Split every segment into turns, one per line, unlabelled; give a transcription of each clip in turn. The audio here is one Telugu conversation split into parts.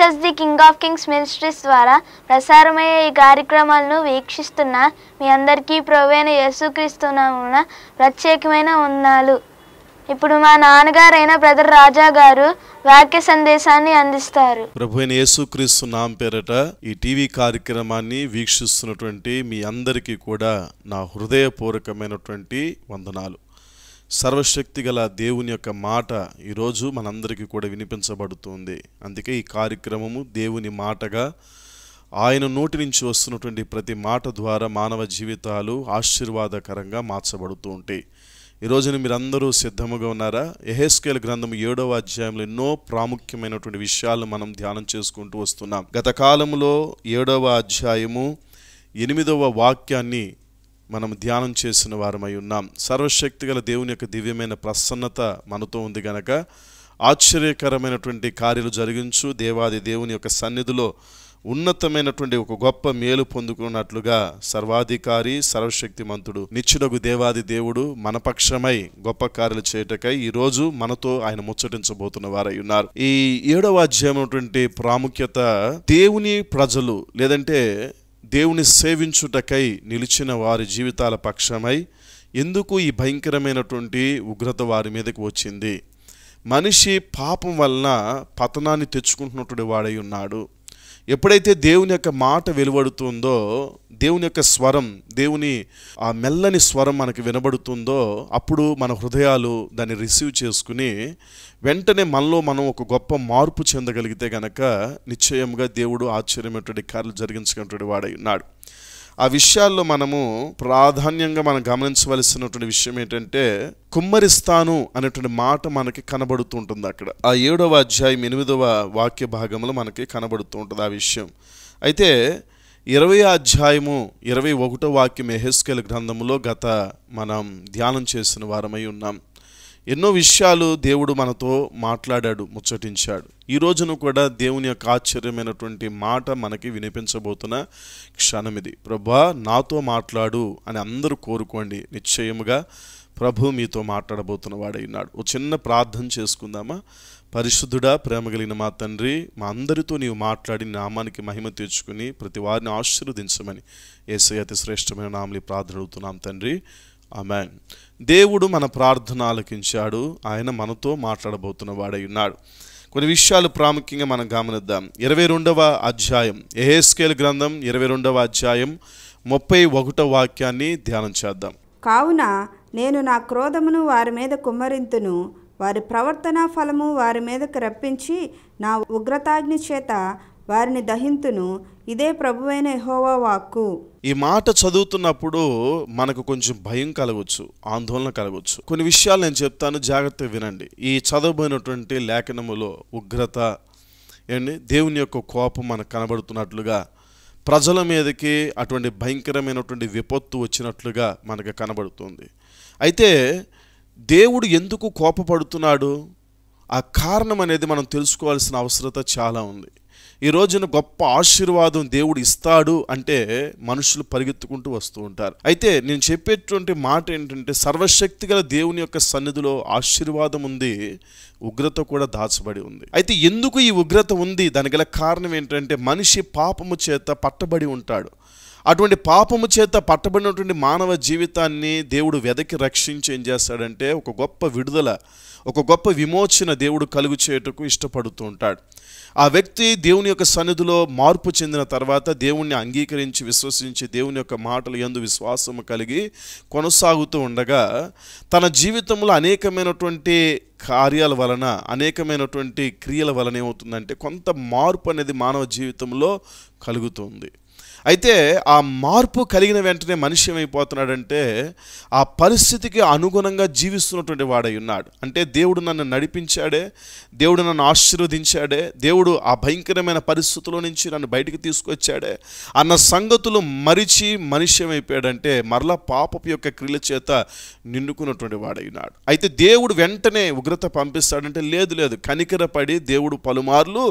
Jesus the King of Kings Ministries ద్వారా ప్రసారమయ్యే ఈ కార్యక్రమాలను వీక్షిస్తున్న మీ అందరికీ ప్రవేణ యేసుక్రీస్తునామున ప్రత్యేకమైన ఉన్నాలు ఇప్పుడు మా నాన్నగారైన బ్రదర్ రాజా గారు వాక్య సందేశాన్ని అందిస్తారు
ప్రభు యేసుక్రీస్తు నామ పేరట ఈ టీవీ కార్యక్రమాన్ని వీక్షిస్తున్నటువంటి మీ అందరికీ కూడా నా హృదయపూర్వకమైనటువంటి వందనాలు సర్వశక్తి గల దేవుని యొక్క మాట ఈరోజు మనందరికీ కూడా వినిపించబడుతుంది అందుకే ఈ కార్యక్రమము దేవుని మాటగా ఆయన నోటి నుంచి వస్తున్నటువంటి ప్రతి మాట ద్వారా మానవ జీవితాలు ఆశీర్వాదకరంగా మార్చబడుతూ ఉంటాయి ఈరోజున మీరందరూ సిద్ధముగా ఉన్నారా ఎహెస్కేల్ గ్రంథం ఏడవ అధ్యాయంలో ఎన్నో ప్రాముఖ్యమైనటువంటి విషయాలు మనం ధ్యానం చేసుకుంటూ వస్తున్నాం గత కాలంలో ఏడవ అధ్యాయము ఎనిమిదవ వాక్యాన్ని మనం ధ్యానం చేసిన వారమై ఉన్నాం సర్వశక్తి గల దేవుని యొక్క దివ్యమైన ప్రసన్నత మనతో ఉంది గనక ఆశ్చర్యకరమైనటువంటి కార్యాలు జరిగించు దేవాది దేవుని యొక్క సన్నిధిలో ఉన్నతమైనటువంటి ఒక గొప్ప మేలు పొందుకున్నట్లుగా సర్వాధికారి సర్వశక్తి మంతుడు నిచ్చుడగు దేవాది దేవుడు మనపక్షమై గొప్ప కార్యలు చేయటకై ఈరోజు మనతో ఆయన ముచ్చటించబోతున్న వారై ఉన్నారు ఈ ఏడవ అధ్యాయం ప్రాముఖ్యత దేవుని ప్రజలు లేదంటే దేవుని సేవించుటకై నిలిచిన వారి జీవితాల పక్షమై ఎందుకు ఈ భయంకరమైనటువంటి ఉగ్రత వారి మీదకు వచ్చింది మనిషి పాపం వలన పతనాన్ని తెచ్చుకుంటున్నటువంటి వాడై ఉన్నాడు ఎప్పుడైతే దేవుని యొక్క మాట వెలువడుతుందో దేవుని యొక్క స్వరం దేవుని ఆ మెల్లని స్వరం మనకు వినబడుతుందో అప్పుడు మన హృదయాలు దాన్ని రిసీవ్ చేసుకుని వెంటనే మనలో మనం ఒక గొప్ప మార్పు చెందగలిగితే గనక నిశ్చయంగా దేవుడు ఆశ్చర్యమైనటువంటి కార్యలు జరిగించగలటువంటి వాడై ఉన్నాడు ఆ విషయాల్లో మనము ప్రాధాన్యంగా మనం గమనించవలసినటువంటి విషయం ఏంటంటే కుమ్మరిస్తాను అనేటువంటి మాట మనకి కనబడుతూ ఉంటుంది అక్కడ ఆ ఏడవ అధ్యాయం ఎనిమిదవ వాక్య భాగంలో మనకి కనబడుతూ ఉంటుంది ఆ విషయం అయితే ఇరవై అధ్యాయము ఇరవై ఒకటో వాక్యం ఎహెస్కెల్ గ్రంథములో గత మనం ధ్యానం చేసిన వారమై ఉన్నాం ఎన్నో విషయాలు దేవుడు మనతో మాట్లాడాడు ముచ్చటించాడు ఈ రోజును కూడా దేవుని యొక్క ఆశ్చర్యమైనటువంటి మాట మనకి వినిపించబోతున్న క్షణం ఇది ప్రభా నాతో మాట్లాడు అని అందరూ కోరుకోండి నిశ్చయముగా ప్రభు మీతో మాట్లాడబోతున్న ఉన్నాడు ఓ చిన్న ప్రార్థన చేసుకుందామా పరిశుద్ధుడా ప్రేమ కలిగిన మా తండ్రి మా అందరితో నీవు మాట్లాడి నామానికి మహిమ తెచ్చుకుని ప్రతి వారిని ఆశీర్వదించమని ఏసై అతి శ్రేష్టమైన నామని ప్రార్థన అవుతున్నాం తండ్రి ఆమె దేవుడు మన ప్రార్థన ఆలకించాడు ఆయన మనతో మాట్లాడబోతున్న వాడై ఉన్నాడు కొన్ని విషయాలు ప్రాముఖ్యంగా మనం గమనిద్దాం ఇరవై రెండవ అధ్యాయం ఎహేస్కేల్ గ్రంథం ఇరవై రెండవ అధ్యాయం ముప్పై ఒకటవ వాక్యాన్ని ధ్యానం చేద్దాం
కావున నేను నా క్రోధమును వారి మీద కుమ్మరింతును వారి ప్రవర్తన ఫలము వారి మీదకు రప్పించి నా ఉగ్రతాగ్ని చేత వారిని దహింతును ఇదే ప్రభువైన యహోవా వాక్కు
ఈ మాట చదువుతున్నప్పుడు మనకు కొంచెం భయం కలగవచ్చు ఆందోళన కలగవచ్చు కొన్ని విషయాలు నేను చెప్తాను జాగ్రత్తగా వినండి ఈ చదవబోయినటువంటి లేఖనములో ఉగ్రత ఏంటి దేవుని యొక్క కోపం మనకు కనబడుతున్నట్లుగా ప్రజల మీదకి అటువంటి భయంకరమైనటువంటి విపత్తు వచ్చినట్లుగా మనకు కనబడుతుంది అయితే దేవుడు ఎందుకు కోపపడుతున్నాడు ఆ కారణం అనేది మనం తెలుసుకోవాల్సిన అవసరత చాలా ఉంది ఈ రోజున గొప్ప ఆశీర్వాదం దేవుడు ఇస్తాడు అంటే మనుషులు పరిగెత్తుకుంటూ వస్తూ ఉంటారు అయితే నేను చెప్పేటువంటి మాట ఏంటంటే సర్వశక్తి గల దేవుని యొక్క సన్నిధిలో ఆశీర్వాదం ఉంది ఉగ్రత కూడా దాచబడి ఉంది అయితే ఎందుకు ఈ ఉగ్రత ఉంది దానికి గల కారణం ఏంటంటే మనిషి పాపము చేత పట్టబడి ఉంటాడు అటువంటి పాపము చేత పట్టబడినటువంటి మానవ జీవితాన్ని దేవుడు వెదకి రక్షించి ఏం చేస్తాడంటే ఒక గొప్ప విడుదల ఒక గొప్ప విమోచన దేవుడు కలుగు చేయటకు ఇష్టపడుతూ ఉంటాడు ఆ వ్యక్తి దేవుని యొక్క సన్నిధిలో మార్పు చెందిన తర్వాత దేవుణ్ణి అంగీకరించి విశ్వసించి దేవుని యొక్క మాటలు ఎందు విశ్వాసం కలిగి కొనసాగుతూ ఉండగా తన జీవితంలో అనేకమైనటువంటి కార్యాల వలన అనేకమైనటువంటి క్రియల వలన ఏమవుతుందంటే కొంత మార్పు అనేది మానవ జీవితంలో కలుగుతుంది అయితే ఆ మార్పు కలిగిన వెంటనే మనిషి ఏమైపోతున్నాడంటే ఆ పరిస్థితికి అనుగుణంగా జీవిస్తున్నటువంటి వాడై ఉన్నాడు అంటే దేవుడు నన్ను నడిపించాడే దేవుడు నన్ను ఆశీర్వదించాడే దేవుడు ఆ భయంకరమైన పరిస్థితుల్లో నుంచి నన్ను బయటికి తీసుకొచ్చాడే అన్న సంగతులు మరిచి మనిషి ఏమైపోయాడంటే మరలా పాపపు యొక్క క్రియల చేత నిండుకున్నటువంటి వాడై ఉన్నాడు అయితే దేవుడు వెంటనే ఉగ్రత పంపిస్తాడంటే లేదు లేదు కనికరపడి దేవుడు పలుమార్లు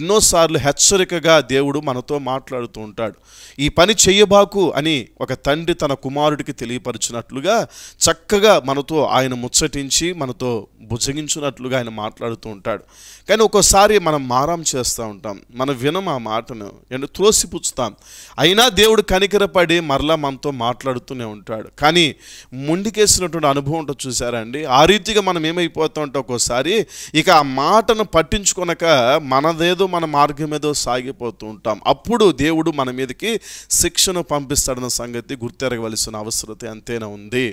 ఎన్నోసార్లు హెచ్చరికగా దేవుడు మనతో మాట్లాడుతూ ఉంటాడు ఈ పని చెయ్యబాకు అని ఒక తండ్రి తన కుమారుడికి తెలియపరిచినట్లుగా చక్కగా మనతో ఆయన ముచ్చటించి మనతో భుజగించినట్లుగా ఆయన మాట్లాడుతూ ఉంటాడు కానీ ఒక్కోసారి మనం మారం చేస్తూ ఉంటాం మనం వినం ఆ మాటను అంటే త్రోసిపుచ్చుతాం అయినా దేవుడు కనికరపడి మరలా మనతో మాట్లాడుతూనే ఉంటాడు కానీ ముండికేసినటువంటి అనుభవం ఉంటుంది చూసారండి ఆ రీతిగా మనం ఏమైపోతూ ఉంటాం ఒక్కోసారి ఇక ఆ మాటను పట్టించుకొనక మనదేదో మన మార్గం ఏదో సాగిపోతూ ఉంటాం అప్పుడు దేవుడు మన మీద మీదకి శిక్షను పంపిస్తాడన్న సంగతి గుర్తెరగవలసిన అవసరత ఎంతైనా ఉంది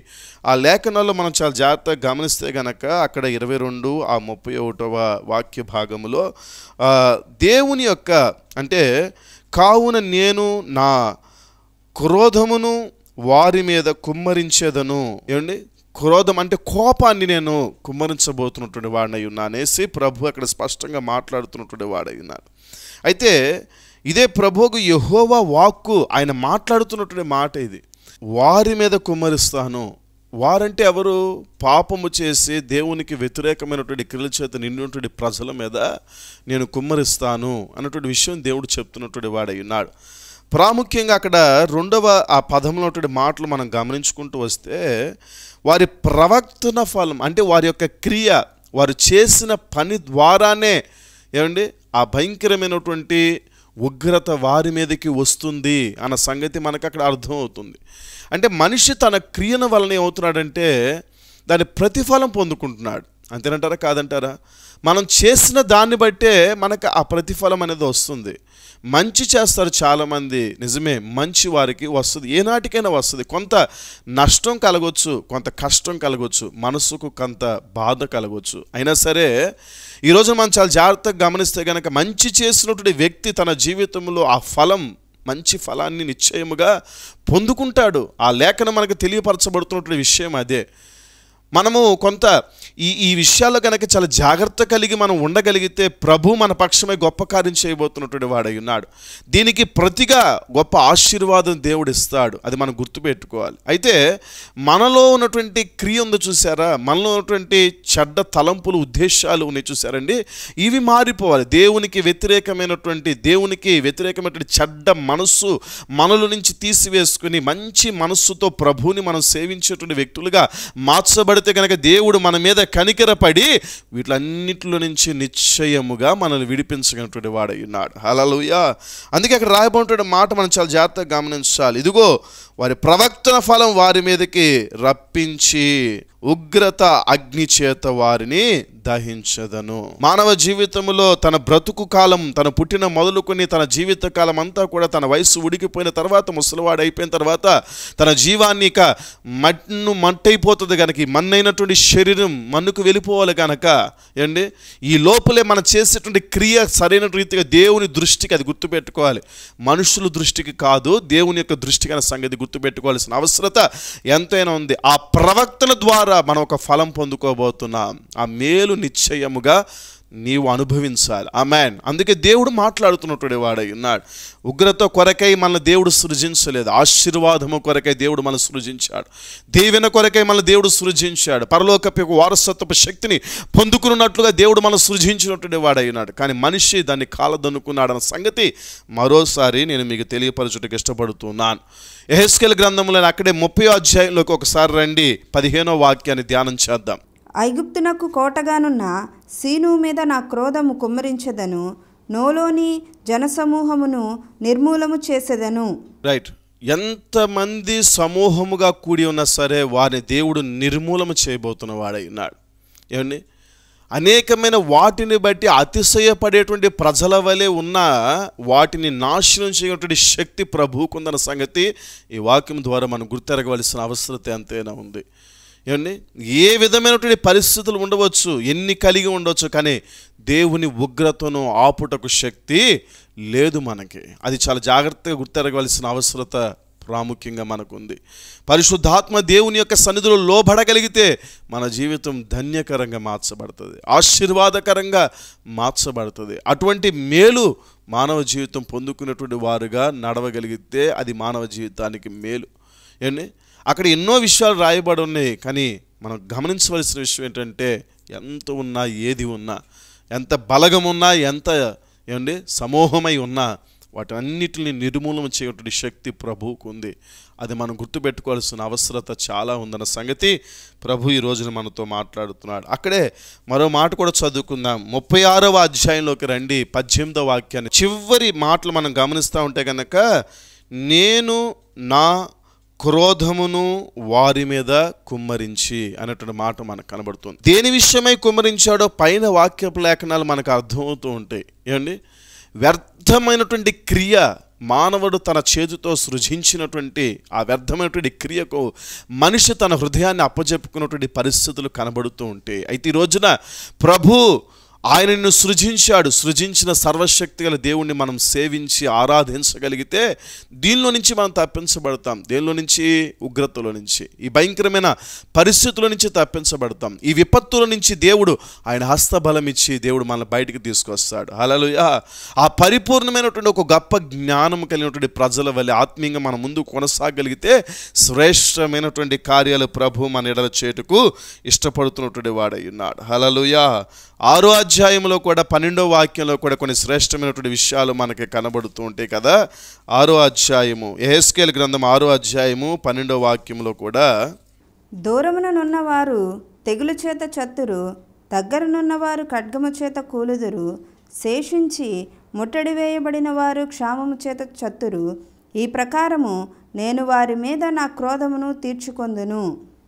ఆ లేఖనాల్లో మనం చాలా జాగ్రత్తగా గమనిస్తే గనక అక్కడ ఇరవై రెండు ఆ ముప్పై ఒకటవ వాక్య భాగంలో దేవుని యొక్క అంటే కావున నేను నా క్రోధమును వారి మీద కుమ్మరించేదను ఏమండి క్రోధం అంటే కోపాన్ని నేను కుమ్మరించబోతున్నటువంటి వాడినై ఉన్నానేసి ప్రభు అక్కడ స్పష్టంగా మాట్లాడుతున్నటువంటి వాడై ఉన్నాను అయితే ఇదే ప్రభువుకు యహోవా వాక్కు ఆయన మాట్లాడుతున్నటువంటి మాట ఇది వారి మీద కుమ్మరిస్తాను వారంటే ఎవరు పాపము చేసి దేవునికి వ్యతిరేకమైనటువంటి క్రియల చేత నిండినటువంటి ప్రజల మీద నేను కుమ్మరిస్తాను అన్నటువంటి విషయం దేవుడు చెప్తున్నటువంటి వాడై ఉన్నాడు ప్రాముఖ్యంగా అక్కడ రెండవ ఆ పదంలో మాటలు మనం గమనించుకుంటూ వస్తే వారి ప్రవర్తన ఫలం అంటే వారి యొక్క క్రియ వారు చేసిన పని ద్వారానే ఏమండి ఆ భయంకరమైనటువంటి ఉగ్రత వారి మీదకి వస్తుంది అన్న సంగతి మనకు అక్కడ అర్థమవుతుంది అంటే మనిషి తన క్రియను వలన ఏమవుతున్నాడంటే దాని ప్రతిఫలం పొందుకుంటున్నాడు అంతేనంటారా కాదంటారా మనం చేసిన దాన్ని బట్టే మనకు ఆ ప్రతిఫలం అనేది వస్తుంది మంచి చేస్తారు చాలామంది నిజమే మంచి వారికి వస్తుంది ఏనాటికైనా వస్తుంది కొంత నష్టం కలగవచ్చు కొంత కష్టం కలగవచ్చు మనసుకు కొంత బాధ కలగవచ్చు అయినా సరే ఈరోజు మనం చాలా జాగ్రత్తగా గమనిస్తే కనుక మంచి చేసినటువంటి వ్యక్తి తన జీవితంలో ఆ ఫలం మంచి ఫలాన్ని నిశ్చయముగా పొందుకుంటాడు ఆ లేఖను మనకు తెలియపరచబడుతున్నటువంటి విషయం అదే మనము కొంత ఈ ఈ విషయాల్లో కనుక చాలా జాగ్రత్త కలిగి మనం ఉండగలిగితే ప్రభు మన పక్షమే గొప్ప కార్యం చేయబోతున్నటువంటి వాడై ఉన్నాడు దీనికి ప్రతిగా గొప్ప ఆశీర్వాదం దేవుడు ఇస్తాడు అది మనం గుర్తుపెట్టుకోవాలి అయితే మనలో ఉన్నటువంటి క్రియ ఉందో చూసారా మనలో ఉన్నటువంటి చెడ్డ తలంపులు ఉద్దేశాలు ఉన్నాయి చూసారండి ఇవి మారిపోవాలి దేవునికి వ్యతిరేకమైనటువంటి దేవునికి వ్యతిరేకమైనటువంటి చెడ్డ మనస్సు మనల నుంచి తీసివేసుకుని మంచి మనస్సుతో ప్రభువుని మనం సేవించేటువంటి వ్యక్తులుగా మార్చబడి కనబడితే కనుక దేవుడు మన మీద కనికరపడి వీటిలన్నింటిలో నుంచి నిశ్చయముగా మనల్ని విడిపించగలిగినటువంటి వాడై ఉన్నాడు హలలుయా అందుకే అక్కడ రాయబోతున్న మాట మనం చాలా జాగ్రత్తగా గమనించాలి ఇదిగో వారి ప్రవక్తన ఫలం వారి మీదకి రప్పించి ఉగ్రత అగ్ని చేత వారిని దహించదను మానవ జీవితంలో తన బ్రతుకు కాలం తన పుట్టిన మొదలుకొని తన జీవిత కాలం అంతా కూడా తన వయస్సు ఉడికిపోయిన తర్వాత ముసలివాడు అయిపోయిన తర్వాత తన జీవాన్ని ఇక మన్ను మంటైపోతుంది కనుక మన్నైనటువంటి శరీరం మన్నుకు వెళ్ళిపోవాలి కనుక ఏండి ఈ లోపలే మనం చేసేటువంటి క్రియ సరైన రీతిగా దేవుని దృష్టికి అది గుర్తుపెట్టుకోవాలి మనుషుల దృష్టికి కాదు దేవుని యొక్క దృష్టికి అనే సంగతి గుర్తుపెట్టుకోవాల్సిన అవసరత ఎంతైనా ఉంది ఆ ప్రవక్తల ద్వారా ద్వారా మనం ఒక ఫలం పొందుకోబోతున్నాం ఆ మేలు నిశ్చయముగా నీవు అనుభవించాలి ఆ మ్యాన్ అందుకే దేవుడు మాట్లాడుతున్నటువంటి వాడై ఉన్నాడు ఉగ్రత కొరకై మన దేవుడు సృజించలేదు ఆశీర్వాదము కొరకై దేవుడు మన సృజించాడు దీవెన కొరకై మన దేవుడు సృజించాడు పరలోకపు వారసత్వపు శక్తిని పొందుకున్నట్లుగా దేవుడు మన సృజించినటువంటి వాడై ఉన్నాడు కానీ మనిషి దాన్ని కాలదనుకున్నాడన్న సంగతి మరోసారి నేను మీకు తెలియపరచుటకు ఇష్టపడుతున్నాను ఎహెస్కెల్ గ్రంథంలో అక్కడే ముప్పై అధ్యాయంలోకి ఒకసారి రండి పదిహేనో వాక్యాన్ని ధ్యానం చేద్దాం
ఐగుప్తునకు కోటగానున్న సీను మీద నా క్రోధము కుమ్మరించదను నోలోని జనసమూహమును నిర్మూలము చేసేదను
రైట్ ఎంతమంది సమూహముగా కూడి ఉన్నా సరే వారిని దేవుడు నిర్మూలన చేయబోతున్న వాడై ఉన్నాడు ఏమండి అనేకమైన వాటిని బట్టి అతిశయపడేటువంటి ప్రజల వలె ఉన్న వాటిని నాశనం చేయటువంటి శక్తి ప్రభువుకుందన్న సంగతి ఈ వాక్యం ద్వారా మనం గుర్తెరగవలసిన అవసరత ఎంతైనా ఉంది ఏమండి ఏ విధమైనటువంటి పరిస్థితులు ఉండవచ్చు ఎన్ని కలిగి ఉండవచ్చు కానీ దేవుని ఉగ్రతను ఆపుటకు శక్తి లేదు మనకి అది చాలా జాగ్రత్తగా గుర్తెరగవలసిన అవసరత ప్రాముఖ్యంగా మనకు ఉంది పరిశుద్ధాత్మ దేవుని యొక్క సన్నిధిలో లోబడగలిగితే మన జీవితం ధన్యకరంగా మార్చబడుతుంది ఆశీర్వాదకరంగా మార్చబడుతుంది అటువంటి మేలు మానవ జీవితం పొందుకున్నటువంటి వారుగా నడవగలిగితే అది మానవ జీవితానికి మేలు ఏంటి అక్కడ ఎన్నో విషయాలు రాయబడి ఉన్నాయి కానీ మనం గమనించవలసిన విషయం ఏంటంటే ఎంత ఉన్నా ఏది ఉన్నా ఎంత బలగమున్నా ఎంత ఏమండి సమూహమై ఉన్నా వాటన్నిటిని నిర్మూలన చేయటువంటి శక్తి ప్రభువుకు ఉంది అది మనం గుర్తుపెట్టుకోవాల్సిన అవసరత చాలా ఉందన్న సంగతి ప్రభు ఈ రోజున మనతో మాట్లాడుతున్నాడు అక్కడే మరో మాట కూడా చదువుకుందాం ముప్పై ఆరవ అధ్యాయంలోకి రండి పద్దెనిమిదవ వాక్యాన్ని చివరి మాటలు మనం గమనిస్తూ ఉంటే కనుక నేను నా క్రోధమును వారి మీద కుమ్మరించి అనేటువంటి మాట మనకు కనబడుతుంది దేని విషయమై కుమ్మరించాడో పైన వాక్యపు లేఖనాలు మనకు అర్థమవుతూ ఉంటాయి ఏమండి వ్యర్థమైనటువంటి క్రియ మానవుడు తన చేతితో సృజించినటువంటి ఆ వ్యర్థమైనటువంటి క్రియకు మనిషి తన హృదయాన్ని అప్పజెప్పుకున్నటువంటి పరిస్థితులు కనబడుతూ ఉంటాయి అయితే ఈ రోజున ప్రభు ఆయన నిన్ను సృజించాడు సృజించిన సర్వశక్తి గల దేవుణ్ణి మనం సేవించి ఆరాధించగలిగితే దీనిలో నుంచి మనం తప్పించబడతాం దేనిలో నుంచి ఉగ్రతల నుంచి ఈ భయంకరమైన పరిస్థితుల నుంచి తప్పించబడతాం ఈ విపత్తుల నుంచి దేవుడు ఆయన హస్తబలం ఇచ్చి దేవుడు మనల్ని బయటికి తీసుకొస్తాడు అలలుయ ఆ పరిపూర్ణమైనటువంటి ఒక గొప్ప జ్ఞానం కలిగినటువంటి ప్రజల వల్ల ఆత్మీయంగా మనం ముందు కొనసాగలిగితే శ్రేష్టమైనటువంటి కార్యాలు ప్రభు మన ఎడల చేటుకు ఇష్టపడుతున్నటువంటి వాడై ఉన్నాడు హలలుయ ఆరో అధ్యాయంలో కూడా పన్నెండో వాక్యంలో కూడా కొన్ని శ్రేష్టమైనటువంటి విషయాలు మనకి కనబడుతూ ఉంటాయి కదా ఆరో అధ్యాయము ఎహెస్కేల్ గ్రంథం ఆరో అధ్యాయము పన్నెండో వాక్యంలో కూడా
దూరముననున్న వారు తెగులు చేత చత్తురు దగ్గరనున్న వారు ఖడ్గము చేత కూలుదురు శేషించి ముట్టడి వేయబడిన వారు క్షామము చేత చత్తురు ఈ ప్రకారము నేను వారి మీద నా క్రోధమును తీర్చుకొందును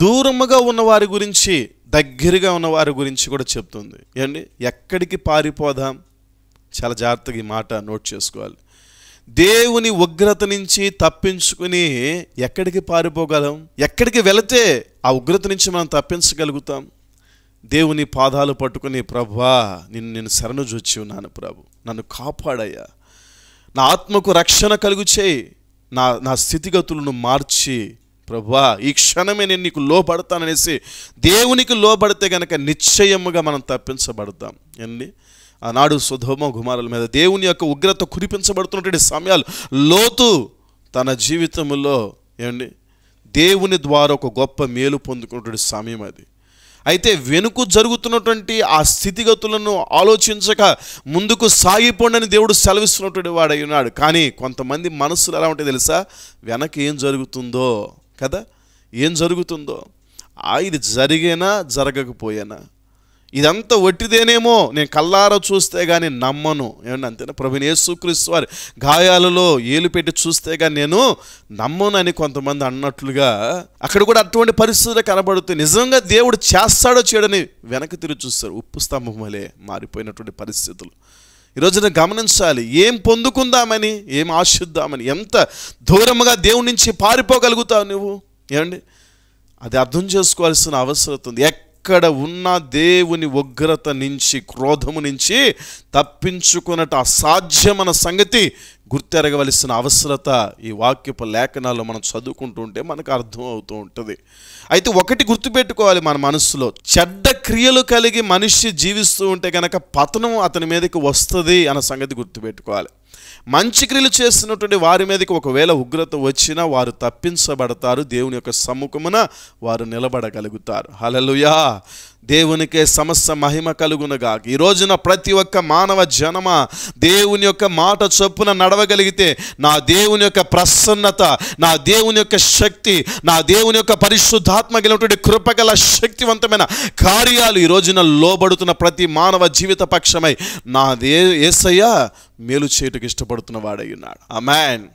దూరముగా ఉన్న వారి గురించి దగ్గరగా ఉన్న వారి గురించి కూడా చెప్తుంది ఏమండి ఎక్కడికి పారిపోదాం చాలా జాగ్రత్తగా ఈ మాట నోట్ చేసుకోవాలి దేవుని ఉగ్రత నుంచి తప్పించుకుని ఎక్కడికి పారిపోగలం ఎక్కడికి వెళితే ఆ ఉగ్రత నుంచి మనం తప్పించగలుగుతాం దేవుని పాదాలు పట్టుకుని ప్రభా నిన్ను నేను శరణు చూచి ఉన్నాను ప్రభు నన్ను కాపాడయ్యా నా ఆత్మకు రక్షణ కలుగు చేయి నా నా స్థితిగతులను మార్చి ప్రభా ఈ క్షణమే నేను నీకు లోపడతాననేసి దేవునికి లోపడితే కనుక నిశ్చయముగా మనం తప్పించబడతాం అండి ఆనాడు సుధోమ కుమారుల మీద దేవుని యొక్క ఉగ్రత కురిపించబడుతున్నటువంటి సమయాలు లోతు తన జీవితంలో ఏమండి దేవుని ద్వారా ఒక గొప్ప మేలు పొందుకున్నటువంటి సమయం అది అయితే వెనుక జరుగుతున్నటువంటి ఆ స్థితిగతులను ఆలోచించక ముందుకు సాగిపోండి దేవుడు సెలవిస్తున్నటువంటి వాడై ఉన్నాడు కానీ కొంతమంది మనసులు ఎలా ఉంటాయి తెలుసా వెనక ఏం జరుగుతుందో కదా ఏం జరుగుతుందో ఆ ఇది జరిగేనా జరగకపోయేనా ఇదంతా వట్టిదేనేమో నేను కల్లారా చూస్తే కానీ నమ్మను ఏమన్నా అంతేనా ప్రభుని యేసుక్రీస్తు వారి గాయాలలో ఏలు పెట్టి చూస్తే కానీ నేను నమ్మను అని కొంతమంది అన్నట్లుగా అక్కడ కూడా అటువంటి పరిస్థితులు కనబడుతుంది నిజంగా దేవుడు చేస్తాడో చేయడని వెనక్కి తిరిగి చూస్తారు ఉప్పు స్తంభం వలె మారిపోయినటువంటి పరిస్థితులు ఈరోజున గమనించాలి ఏం పొందుకుందామని ఏం ఆశిద్దామని ఎంత దూరముగా దేవుడి నుంచి పారిపోగలుగుతావు నువ్వు ఏమండి అది అర్థం చేసుకోవాల్సిన అవసరం ఉంది ఇక్కడ ఉన్న దేవుని ఉగ్రత నుంచి క్రోధము నుంచి తప్పించుకున్నట్టు అసాధ్యమైన సంగతి గుర్తెరగవలసిన అవసరత ఈ వాక్యపు లేఖనాల్లో మనం చదువుకుంటుంటే మనకు అర్థం అవుతూ ఉంటుంది అయితే ఒకటి గుర్తుపెట్టుకోవాలి మన మనసులో చెడ్డ క్రియలు కలిగి మనిషి జీవిస్తూ ఉంటే కనుక పతనం అతని మీదకి వస్తుంది అన్న సంగతి గుర్తుపెట్టుకోవాలి మంచి క్రియలు చేస్తున్నటువంటి వారి మీదకి ఒకవేళ ఉగ్రత వచ్చినా వారు తప్పించబడతారు దేవుని యొక్క సమ్ముఖమున వారు నిలబడగలుగుతారు హలలుయా దేవునికే సమస్త మహిమ కలుగునుగాక ఈ రోజున ప్రతి ఒక్క మానవ జనమ దేవుని యొక్క మాట చొప్పున నడవగలిగితే నా దేవుని యొక్క ప్రసన్నత నా దేవుని యొక్క శక్తి నా దేవుని యొక్క పరిశుద్ధాత్మ గలటువంటి కృపగల శక్తివంతమైన కార్యాలు ఈ రోజున లోబడుతున్న ప్రతి మానవ జీవిత పక్షమై నా దే ఏసయ్య మేలు చేయటకు ఇష్టపడుతున్న వాడయ్యున్నాడు ఉన్నాడు ఆ మ్యాన్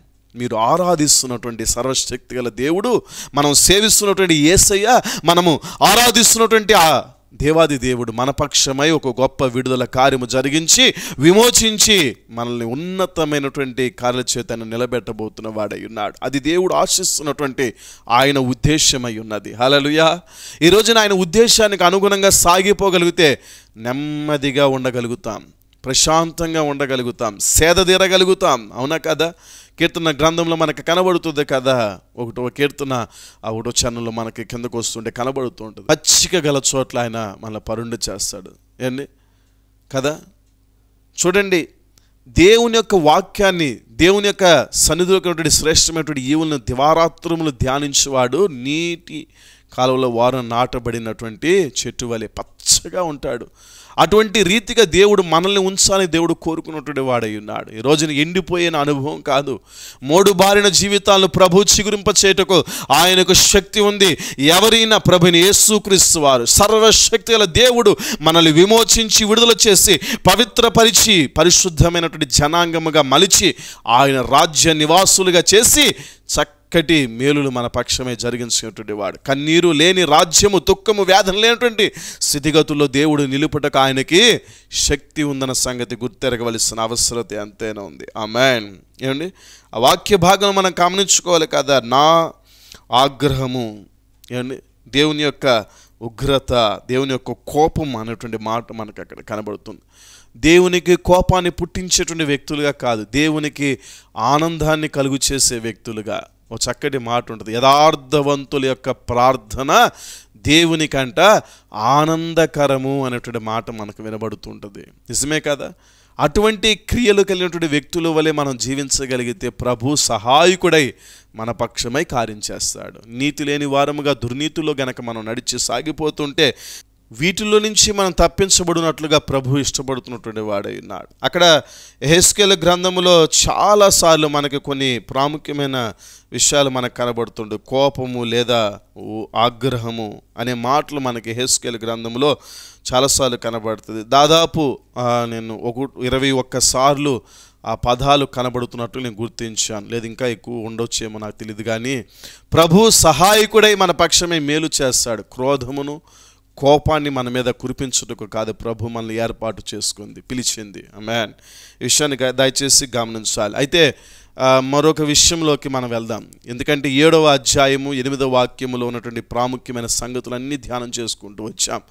మీరు ఆరాధిస్తున్నటువంటి సర్వశక్తి గల దేవుడు మనం సేవిస్తున్నటువంటి ఏసయ్య మనము ఆరాధిస్తున్నటువంటి ఆ దేవాది దేవుడు మనపక్షమై ఒక గొప్ప విడుదల కార్యము జరిగించి విమోచించి మనల్ని ఉన్నతమైనటువంటి కార్య చేతను నిలబెట్టబోతున్న వాడై ఉన్నాడు అది దేవుడు ఆశిస్తున్నటువంటి ఆయన ఉద్దేశ్యమై ఉన్నది హలలుయా ఈరోజున ఆయన ఉద్దేశానికి అనుగుణంగా సాగిపోగలిగితే నెమ్మదిగా ఉండగలుగుతాం ప్రశాంతంగా ఉండగలుగుతాం సేద తీరగలుగుతాం అవునా కదా కీర్తన గ్రంథంలో మనకు కనబడుతుంది కదా ఒకటో కీర్తన ఆ ఒకటో ఛానల్లో మనకి కిందకు వస్తుంటే కనబడుతూ ఉంటుంది పచ్చిక గల చోట్ల ఆయన మన పరుండి చేస్తాడు ఏంటి కదా చూడండి దేవుని యొక్క వాక్యాన్ని దేవుని యొక్క సన్నిధిలోకి శ్రేష్టమైనటువంటి ఈవులను దివారాత్రములు ధ్యానించేవాడు నీటి కాలంలో వారు నాటబడినటువంటి చెట్టు వలె పచ్చగా ఉంటాడు అటువంటి రీతిగా దేవుడు మనల్ని ఉంచాలని దేవుడు కోరుకున్నటువంటి వాడై ఉన్నాడు ఈ రోజున ఎండిపోయిన అనుభవం కాదు మూడు బారిన జీవితాలను ప్రభు చిగురింపచేటకు ఆయనకు శక్తి ఉంది ఎవరైనా ప్రభుని యేసుక్రీస్తు వారు సర్వశక్తి గల దేవుడు మనల్ని విమోచించి విడుదల చేసి పవిత్రపరిచి పరిశుద్ధమైనటువంటి జనాంగముగా మలిచి ఆయన రాజ్య నివాసులుగా చేసి చక్క చక్కటి మేలులు మన పక్షమే జరిగించినటువంటి వాడు కన్నీరు లేని రాజ్యము దుఃఖము వ్యాధులు లేనటువంటి స్థితిగతుల్లో దేవుడు నిలుపుటకు ఆయనకి శక్తి ఉందన్న సంగతి గుర్తెరగవలసిన అవసరత ఎంతైనా ఉంది ఆ మ్యాన్ ఏమండి ఆ వాక్య భాగం మనం గమనించుకోవాలి కదా నా ఆగ్రహము ఏమండి దేవుని యొక్క ఉగ్రత దేవుని యొక్క కోపం అనేటువంటి మాట మనకు అక్కడ కనబడుతుంది దేవునికి కోపాన్ని పుట్టించేటువంటి వ్యక్తులుగా కాదు దేవునికి ఆనందాన్ని కలుగు చేసే వ్యక్తులుగా ఓ చక్కటి మాట ఉంటుంది యథార్థవంతుల యొక్క ప్రార్థన దేవునికంట ఆనందకరము అనేటువంటి మాట మనకు వినబడుతుంటుంది నిజమే కదా అటువంటి క్రియలు కలిగినటువంటి వ్యక్తుల వలె మనం జీవించగలిగితే ప్రభు సహాయకుడై మన పక్షమై కార్యం చేస్తాడు నీతి లేని వారముగా దుర్నీతిలో గనక మనం నడిచి సాగిపోతుంటే వీటిలో నుంచి మనం తప్పించబడినట్లుగా ప్రభు ఇష్టపడుతున్నటువంటి వాడై ఉన్నాడు అక్కడ హెస్కేల గ్రంథములో చాలాసార్లు మనకి కొన్ని ప్రాముఖ్యమైన విషయాలు మనకు కనబడుతుండే కోపము లేదా ఆగ్రహము అనే మాటలు మనకి హెస్కేల గ్రంథంలో చాలాసార్లు కనబడుతుంది దాదాపు నేను ఒక ఇరవై ఒక్కసార్లు ఆ పదాలు కనబడుతున్నట్టు నేను గుర్తించాను లేదు ఇంకా ఎక్కువ ఉండొచ్చేమో నాకు తెలియదు కానీ ప్రభు సహాయకుడై మన పక్షమే మేలు చేస్తాడు క్రోధమును కోపాన్ని మన మీద కురిపించుటకు కాదు ప్రభు మనల్ని ఏర్పాటు చేసుకుంది పిలిచింది మ్యాన్ విషయాన్ని దయచేసి గమనించాలి అయితే మరొక విషయంలోకి మనం వెళ్దాం ఎందుకంటే ఏడవ అధ్యాయము ఎనిమిదవ వాక్యములో ఉన్నటువంటి ప్రాముఖ్యమైన సంగతులన్నీ ధ్యానం చేసుకుంటూ వచ్చాం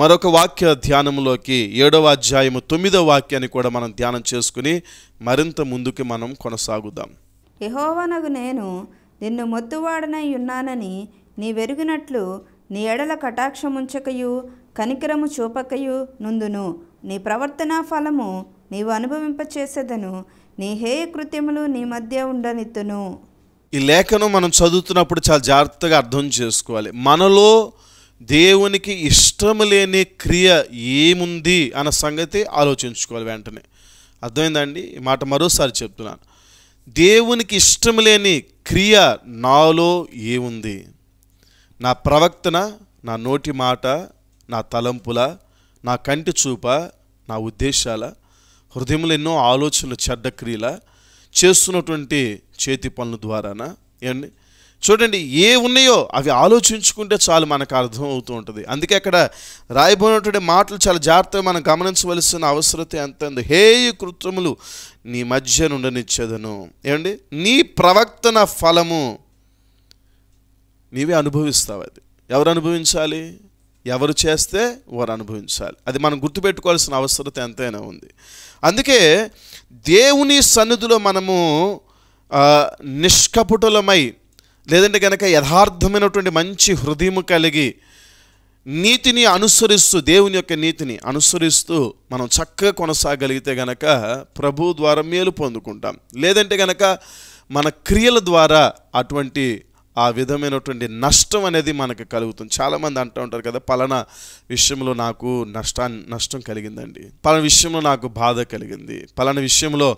మరొక వాక్య ధ్యానంలోకి ఏడవ అధ్యాయము తొమ్మిదవ వాక్యాన్ని కూడా మనం ధ్యానం చేసుకుని మరింత ముందుకి మనం కొనసాగుదాం
యహోవనగు నేను నిన్ను మొద్దువాడనై ఉన్నానని నీ వెరిగినట్లు నీ ఎడల కటాక్షముంచకయు కనికరము చూపకయు నుందును నీ ప్రవర్తనా ఫలము నీవు అనుభవింపచేసేదను నీ హేయ కృత్యములు నీ మధ్య ఉండనిత్తును
ఈ లేఖను మనం చదువుతున్నప్పుడు చాలా జాగ్రత్తగా అర్థం చేసుకోవాలి మనలో దేవునికి ఇష్టము లేని క్రియ ఏముంది అన్న సంగతి ఆలోచించుకోవాలి వెంటనే అర్థమైందండి ఈ మాట మరోసారి చెప్తున్నాను దేవునికి ఇష్టం లేని క్రియ నాలో ఏముంది నా ప్రవక్తన నా నోటి మాట నా తలంపుల నా కంటి చూప నా ఉద్దేశాల హృదయంలో ఎన్నో ఆలోచనలు చెడ్డ క్రియల చేస్తున్నటువంటి చేతి పనుల ద్వారానా ఏమండి చూడండి ఏ ఉన్నాయో అవి ఆలోచించుకుంటే చాలు మనకు అర్థం అవుతూ ఉంటుంది అందుకే అక్కడ రాయబోయినటువంటి మాటలు చాలా జాగ్రత్తగా మనం గమనించవలసిన అవసరత ఎంత ఉంది హే కృత్రములు నీ మధ్య నుండనిచ్చేదను ఏమండి నీ ప్రవక్తన ఫలము నీవే అనుభవిస్తావు అది ఎవరు అనుభవించాలి ఎవరు చేస్తే వారు అనుభవించాలి అది మనం గుర్తుపెట్టుకోవాల్సిన అవసరత ఎంతైనా ఉంది అందుకే దేవుని సన్నిధిలో మనము నిష్కపుటులమై లేదంటే కనుక యథార్థమైనటువంటి మంచి హృదయము కలిగి నీతిని అనుసరిస్తూ దేవుని యొక్క నీతిని అనుసరిస్తూ మనం చక్కగా కొనసాగలిగితే గనక ప్రభు ద్వారా మేలు పొందుకుంటాం లేదంటే గనక మన క్రియల ద్వారా అటువంటి ఆ విధమైనటువంటి నష్టం అనేది మనకు కలుగుతుంది చాలామంది అంటూ ఉంటారు కదా పలానా విషయంలో నాకు నష్టాన్ని నష్టం కలిగిందండి పలానా విషయంలో నాకు బాధ కలిగింది పలానా విషయంలో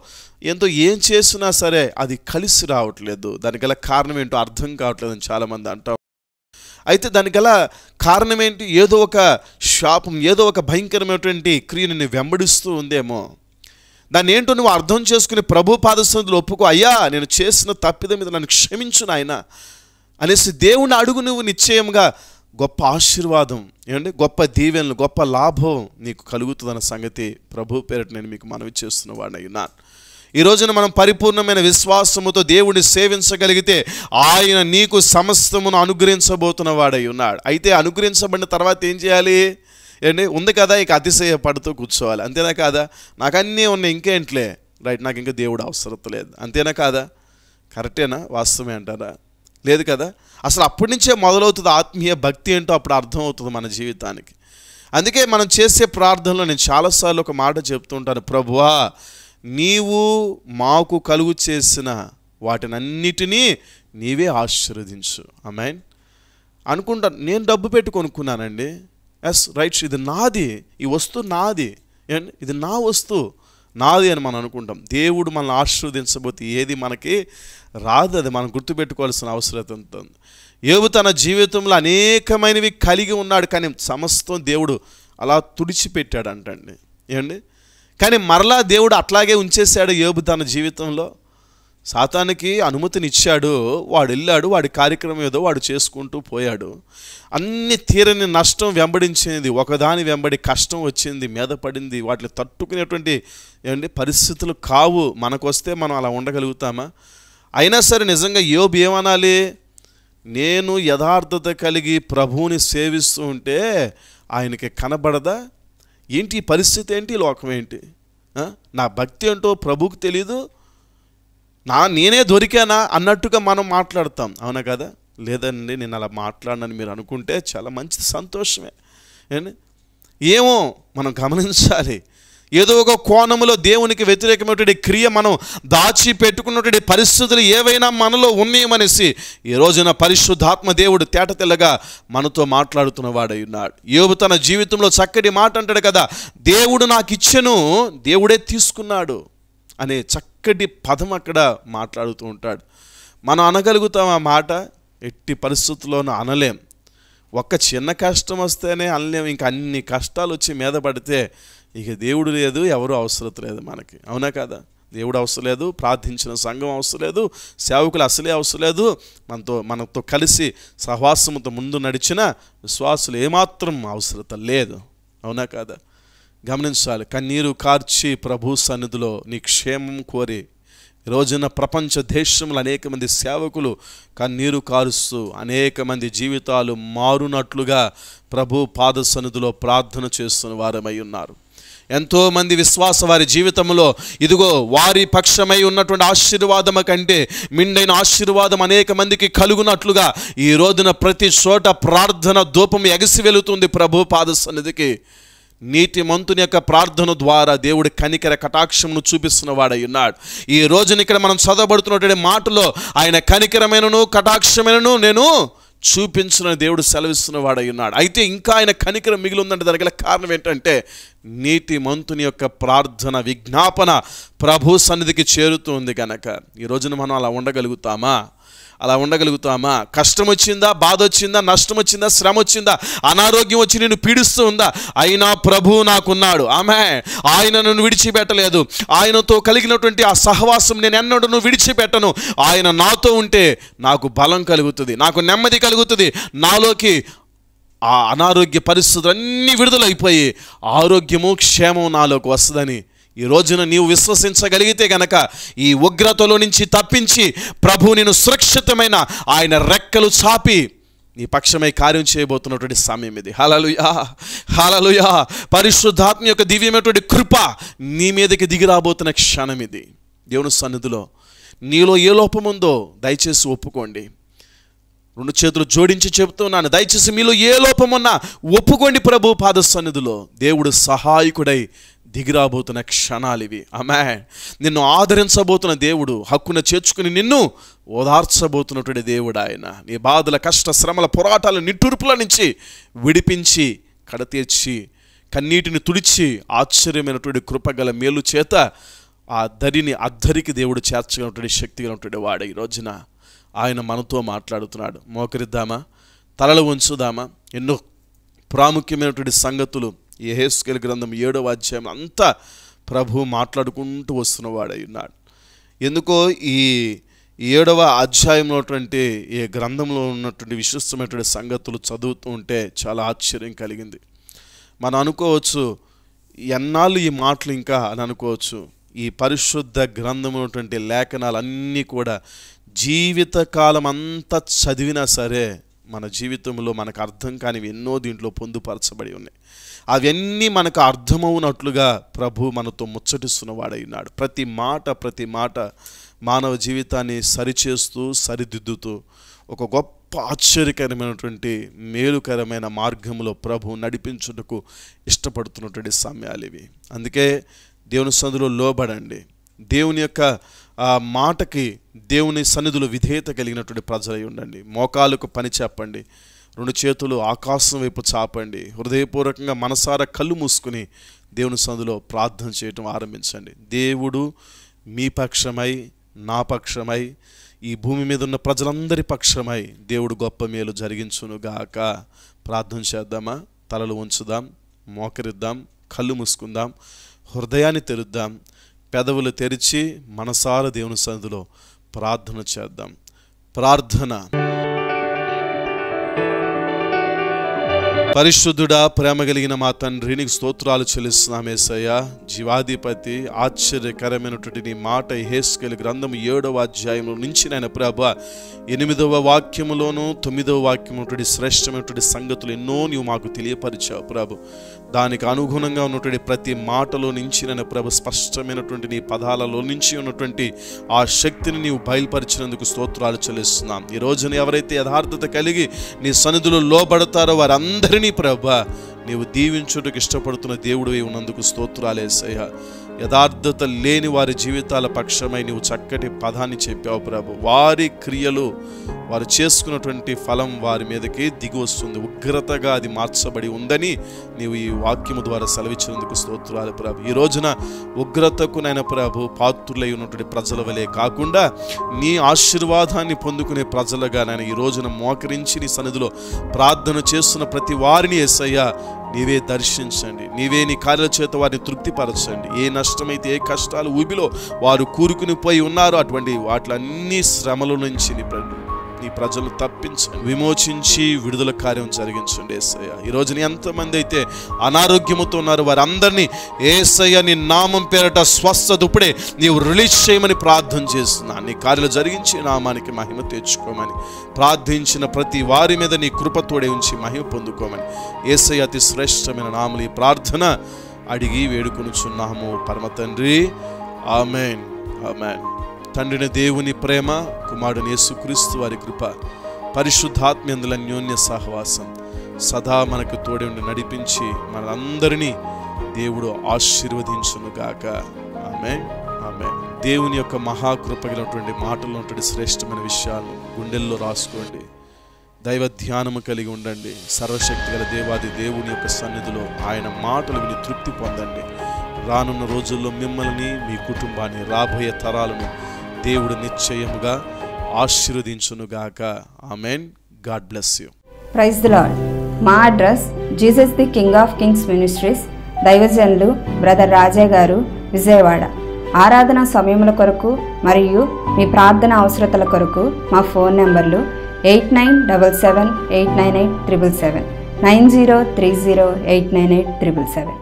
ఎంతో ఏం చేసినా సరే అది కలిసి రావట్లేదు గల కారణం ఏంటో అర్థం కావట్లేదు అని చాలామంది అంటాం అయితే గల కారణం ఏంటి ఏదో ఒక శాపం ఏదో ఒక భయంకరమైనటువంటి క్రియని వెంబడిస్తూ ఉందేమో దాన్ని ఏంటో నువ్వు అర్థం చేసుకుని ప్రభు పాదస్థితులు ఒప్పుకో అయ్యా నేను చేసిన తప్పిదం మీద నన్ను క్షమించు నాయన అనేసి దేవుని అడుగు నువ్వు నిశ్చయంగా గొప్ప ఆశీర్వాదం ఏమంటే గొప్ప దీవెనలు గొప్ప లాభం నీకు కలుగుతుందన్న సంగతి ప్రభు పేరట నేను మీకు మనవి చేస్తున్న వాడిని ఈ రోజున మనం పరిపూర్ణమైన విశ్వాసముతో దేవుడిని సేవించగలిగితే ఆయన నీకు సమస్తమును అనుగ్రహించబోతున్న వాడై ఉన్నాడు అయితే అనుగ్రహించబడిన తర్వాత ఏం చేయాలి ఏంటి ఉంది కదా ఇక అతిశయపడుతూ కూర్చోవాలి అంతేనా కాదా నాకు అన్నీ ఉన్నాయి ఇంకేంట్లే రైట్ నాకు ఇంకా దేవుడు అవసరం లేదు అంతేనా కాదా కరెక్టేనా వాస్తవమే అంటారా లేదు కదా అసలు అప్పటి నుంచే మొదలవుతుంది ఆత్మీయ భక్తి ఏంటో అప్పుడు అర్థమవుతుంది మన జీవితానికి అందుకే మనం చేసే ప్రార్థనలో నేను చాలాసార్లు ఒక మాట చెప్తుంటాను ప్రభువా నీవు మాకు కలుగు చేసిన వాటిని అన్నిటినీ నీవే ఆశీర్వదించు మైన్ అనుకుంటాను నేను డబ్బు పెట్టి కొనుక్కున్నానండి ఎస్ రైట్ ఇది నాది ఈ వస్తువు నాది ఇది నా వస్తువు నాది అని మనం అనుకుంటాం దేవుడు మనల్ని ఆశీర్వదించబోతే ఏది మనకి రాదు అది మనం గుర్తుపెట్టుకోవాల్సిన అవసరం ఉంటుంది ఏవు తన జీవితంలో అనేకమైనవి కలిగి ఉన్నాడు కానీ సమస్తం దేవుడు అలా తుడిచిపెట్టాడు అంటండి ఏమండి కానీ మరలా దేవుడు అట్లాగే ఉంచేశాడు ఏబు తన జీవితంలో సాతానికి అనుమతినిచ్చాడు వాడు వెళ్ళాడు వాడి కార్యక్రమం ఏదో వాడు చేసుకుంటూ పోయాడు అన్ని తీరని నష్టం వెంబడించింది ఒకదాని వెంబడి కష్టం వచ్చింది మీద పడింది వాటిని తట్టుకునేటువంటి ఏమండి పరిస్థితులు కావు మనకొస్తే మనం అలా ఉండగలుగుతామా అయినా సరే నిజంగా యోబు ఏమనాలి నేను యథార్థత కలిగి ప్రభువుని సేవిస్తూ ఉంటే ఆయనకి కనబడదా ఏంటి పరిస్థితి ఏంటి లోకం ఏంటి నా భక్తి ఏంటో ప్రభుకి తెలీదు నా నేనే దొరికానా అన్నట్టుగా మనం మాట్లాడతాం అవునా కదా లేదండి నేను అలా మాట్లాడనని మీరు అనుకుంటే చాలా మంచి సంతోషమే ఏమో మనం గమనించాలి ఏదో ఒక కోణములో దేవునికి వ్యతిరేకమైనటువంటి క్రియ మనం దాచి పెట్టుకున్నటువంటి పరిస్థితులు ఏవైనా మనలో ఉన్నాయమనేసి ఈ రోజున పరిశుద్ధాత్మ దేవుడు తేట తెల్లగా మనతో మాట్లాడుతున్న వాడై ఉన్నాడు యోబు తన జీవితంలో చక్కటి మాట అంటాడు కదా దేవుడు నాకు ఇచ్చెను దేవుడే తీసుకున్నాడు అనే చక్కటి పదం అక్కడ మాట్లాడుతూ ఉంటాడు మనం అనగలుగుతాం ఆ మాట ఎట్టి పరిస్థితుల్లోనూ అనలేం ఒక్క చిన్న కష్టం వస్తేనే అనలేం ఇంక అన్ని కష్టాలు వచ్చి మీద పడితే ఇక దేవుడు లేదు ఎవరు అవసరం లేదు మనకి అవునా కదా దేవుడు అవసరం లేదు ప్రార్థించిన సంఘం అవసరం లేదు సేవకులు అసలే అవసరం లేదు మనతో మనతో కలిసి సహవాసంతో ముందు నడిచిన విశ్వాసులు ఏమాత్రం అవసరత లేదు అవునా కాదా గమనించాలి కన్నీరు కార్చి ప్రభు సన్నిధిలో నీ క్షేమం కోరి రోజున ప్రపంచ దేశంలో అనేక మంది సేవకులు కన్నీరు కారుస్తూ అనేక మంది జీవితాలు మారునట్లుగా ప్రభు పాద సన్నిధిలో ప్రార్థన చేస్తున్న వారమై ఉన్నారు ఎంతోమంది విశ్వాస వారి జీవితంలో ఇదిగో వారి పక్షమై ఉన్నటువంటి ఆశీర్వాదము కంటే మిండైన ఆశీర్వాదం అనేక మందికి కలుగునట్లుగా ఈ రోజున ప్రతి చోట ప్రార్థన ధూపం ఎగసి వెళుతుంది ప్రభు పాద సన్నిధికి నీతి మంతుని యొక్క ప్రార్థన ద్వారా దేవుడి కనికర కటాక్షమును వాడై ఉన్నాడు ఈ రోజున ఇక్కడ మనం చదవబడుతున్నటువంటి మాటలో ఆయన కనికరమైనను కటాక్షమైనను నేను చూపించిన దేవుడు సెలవిస్తున్న వాడై ఉన్నాడు అయితే ఇంకా ఆయన కనికరం మిగిలి ఉందంటే దానికి కారణం ఏంటంటే నీతి మంతుని యొక్క ప్రార్థన విజ్ఞాపన ప్రభు సన్నిధికి చేరుతుంది కనుక ఈ రోజున మనం అలా ఉండగలుగుతామా అలా ఉండగలుగుతామా కష్టం వచ్చిందా బాధ వచ్చిందా నష్టం వచ్చిందా శ్రమ వచ్చిందా అనారోగ్యం వచ్చి నేను పీడిస్తూ ఉందా అయినా ప్రభువు నాకున్నాడు ఆమె ఆయన నన్ను విడిచిపెట్టలేదు ఆయనతో కలిగినటువంటి ఆ సహవాసం నేను ఎన్నడూ విడిచిపెట్టను ఆయన నాతో ఉంటే నాకు బలం కలుగుతుంది నాకు నెమ్మది కలుగుతుంది నాలోకి ఆ అనారోగ్య పరిస్థితులన్నీ విడుదలైపోయి ఆరోగ్యము క్షేమం నాలోకి వస్తుందని ఈ రోజున నీవు విశ్వసించగలిగితే గనక ఈ ఉగ్రతలో నుంచి తప్పించి ప్రభు నేను సురక్షితమైన ఆయన రెక్కలు చాపి నీ పక్షమై కార్యం చేయబోతున్నటువంటి సమయం ఇది హలలుయా హలలుయా పరిశుద్ధాత్మ యొక్క దివ్యమైనటువంటి కృప నీ మీదకి దిగి రాబోతున్న క్షణం ఇది దేవుని సన్నిధిలో నీలో ఏ లోపం ఉందో దయచేసి ఒప్పుకోండి రెండు చేతులు జోడించి చెబుతున్నాను దయచేసి మీలో ఏ లోపమున్నా ఒప్పుకోండి ప్రభు పాద సన్నిధిలో దేవుడు సహాయకుడై దిగిరాబోతున్న క్షణాలు ఇవి ఆమె నిన్ను ఆదరించబోతున్న దేవుడు హక్కున చేర్చుకుని నిన్ను ఓదార్చబోతున్నటువంటి దేవుడు ఆయన నీ బాధల కష్ట శ్రమల పోరాటాల నిట్టూర్పుల నుంచి విడిపించి కడతీర్చి కన్నీటిని తుడిచి ఆశ్చర్యమైనటువంటి కృపగల మేలు చేత ఆ దరిని అద్దరికి దేవుడు చేర్చగలటువంటి శక్తి గలటువంటి వాడు ఈ రోజున ఆయన మనతో మాట్లాడుతున్నాడు మోకరిద్దామా తలలు ఉంచుదామా ఎన్నో ప్రాముఖ్యమైనటువంటి సంగతులు ఈ హేస్కెల్ గ్రంథం ఏడవ అధ్యాయం అంతా ప్రభు మాట్లాడుకుంటూ వస్తున్నవాడై ఉన్నాడు ఎందుకో ఈ ఏడవ అధ్యాయంలో ఉన్నటువంటి ఈ గ్రంథంలో ఉన్నటువంటి విశిష్టమైనటువంటి సంగతులు చదువుతూ ఉంటే చాలా ఆశ్చర్యం కలిగింది మనం అనుకోవచ్చు ఎన్నాళ్ళు ఈ మాటలు ఇంకా అని అనుకోవచ్చు ఈ పరిశుద్ధ గ్రంథమైనటువంటి లేఖనాలన్నీ కూడా జీవితకాలం అంతా చదివినా సరే మన జీవితంలో మనకు అర్థం కానివి ఎన్నో దీంట్లో పొందుపరచబడి ఉన్నాయి అవన్నీ మనకు అర్థమవునట్లుగా ప్రభు మనతో ముచ్చటిస్తున్నవాడై ఉన్నాడు ప్రతి మాట ప్రతి మాట మానవ జీవితాన్ని సరిచేస్తూ సరిదిద్దుతూ ఒక గొప్ప ఆశ్చర్యకరమైనటువంటి మేలుకరమైన మార్గంలో ప్రభు నడిపించుటకు ఇష్టపడుతున్నటువంటి సమయాలు ఇవి అందుకే దేవుని సందులో లోబడండి దేవుని యొక్క మాటకి దేవుని సన్నిధులు విధేయత కలిగినటువంటి ప్రజలై ఉండండి మోకాలకు పని చెప్పండి రెండు చేతులు ఆకాశం వైపు చాపండి హృదయపూర్వకంగా మనసారా కళ్ళు మూసుకుని దేవుని సందులో ప్రార్థన చేయటం ఆరంభించండి దేవుడు మీ పక్షమై నా పక్షమై ఈ భూమి మీద ఉన్న ప్రజలందరి పక్షమై దేవుడు గొప్ప మేలు జరిగించునుగాక ప్రార్థన చేద్దామా తలలు ఉంచుదాం మోకరిద్దాం కళ్ళు మూసుకుందాం హృదయాన్ని తెరుద్దాం పెదవులు తెరిచి మనసార దేవుని సన్నిధిలో ప్రార్థన చేద్దాం ప్రార్థన పరిశుద్ధుడా ప్రేమ కలిగిన మా తండ్రి నీకు స్తోత్రాలు ఏసయ్య జీవాధిపతి ఆశ్చర్యకరమైనటువంటి నీ మాట హేస్కెల్ గ్రంథం ఏడవ అధ్యాయంలో నుంచి నేను ప్రభ ఎనిమిదవ వాక్యములోను తొమ్మిదవ ఉన్నటువంటి శ్రేష్టమైనటువంటి సంగతులు ఎన్నో నీవు మాకు తెలియపరిచావు ప్రభు దానికి అనుగుణంగా ఉన్నటువంటి ప్రతి మాటలో నుంచి నేను ప్రభు స్పష్టమైనటువంటి నీ పదాలలో నుంచి ఉన్నటువంటి ఆ శక్తిని నీవు బయలుపరిచినందుకు స్తోత్రాలు చెల్లిస్తున్నాం ఈ రోజున ఎవరైతే యథార్థత కలిగి నీ సన్నిధులు లోబడతారో వారందరినీ వారిని ప్రభ నీవు దీవించుటకు ఇష్టపడుతున్న దేవుడు ఉన్నందుకు స్తోత్రాలేసయ్యా యథార్థత లేని వారి జీవితాల పక్షమై నీవు చక్కటి పదాన్ని చెప్పావు ప్రభు వారి క్రియలు వారు చేసుకున్నటువంటి ఫలం వారి మీదకి దిగి వస్తుంది ఉగ్రతగా అది మార్చబడి ఉందని నీవు ఈ వాక్యము ద్వారా సెలవిచ్చినందుకు స్తోత్రాలు ప్రభు ఈ రోజున ఉగ్రతకు నైన ప్రభు పాత్రులై ఉన్నటువంటి ప్రజల వలె కాకుండా నీ ఆశీర్వాదాన్ని పొందుకునే ప్రజలుగా నేను ఈ రోజున మోకరించి నీ సన్నిధిలో ప్రార్థన చేస్తున్న ప్రతి వారిని ఎస్ అయ్యా నీవే దర్శించండి నీవే నీ కార్యాల చేత వారిని తృప్తిపరచండి ఏ నష్టమైతే ఏ కష్టాలు ఊబిలో వారు కూరుకుని పోయి ఉన్నారో అటువంటి వాటిలన్నీ శ్రమల నుంచి నీ ప్రభు నీ ప్రజలు తప్పించండి విమోచించి విడుదల కార్యం జరిగించండి ఏసయ్య ఈరోజున ఎంతమంది అయితే అనారోగ్యముతో ఉన్నారు వారందరినీ ఏసయ్య నీ నామం పేరట స్వస్థత ఇప్పుడే నీవు రిలీజ్ చేయమని ప్రార్థన చేస్తున్నా నీ కార్యలు జరిగించి నామానికి మహిమ తెచ్చుకోమని ప్రార్థించిన ప్రతి వారి మీద నీ కృపతోడే ఉంచి మహిమ పొందుకోమని ఏసయ్య అతి శ్రేష్టమైన నామని ప్రార్థన అడిగి వేడుకొనుచున్నాము పరమ తండ్రి ఆమెన్ ఆమెన్ తండ్రిని దేవుని ప్రేమ కుమారుడు యేసుక్రీస్తు వారి కృప పరిశుద్ధాత్మ్యందుల అన్యోన్య సహవాసం సదా మనకు తోడి ఉండి నడిపించి మనందరినీ దేవుడు ఆశీర్వదించునుగాక ఆమె ఆమె దేవుని యొక్క మహాకృపగినటువంటి మాటలు ఉన్నటువంటి శ్రేష్టమైన విషయాలు గుండెల్లో రాసుకోండి దైవ ధ్యానము కలిగి ఉండండి సర్వశక్తి గల దేవాది దేవుని యొక్క సన్నిధిలో ఆయన మాటలు విని తృప్తి పొందండి రానున్న రోజుల్లో మిమ్మల్ని మీ కుటుంబాన్ని రాబోయే తరాలను దేవుడు నిశ్చయముగా ఆశీర్వదించునుగాక amen God bless you
praise the Lord మా address Jesus the King of Kings Ministries దైవజనులు బ్రదర్ రాజా గారు విజయవాడ ఆరాధన సమయముల కొరకు మరియు మీ ప్రార్థన అవసరతల కొరకు మా ఫోన్ నెంబర్లు eight nine double seven eight nine eight triple seven nine zero three zero eight nine eight triple seven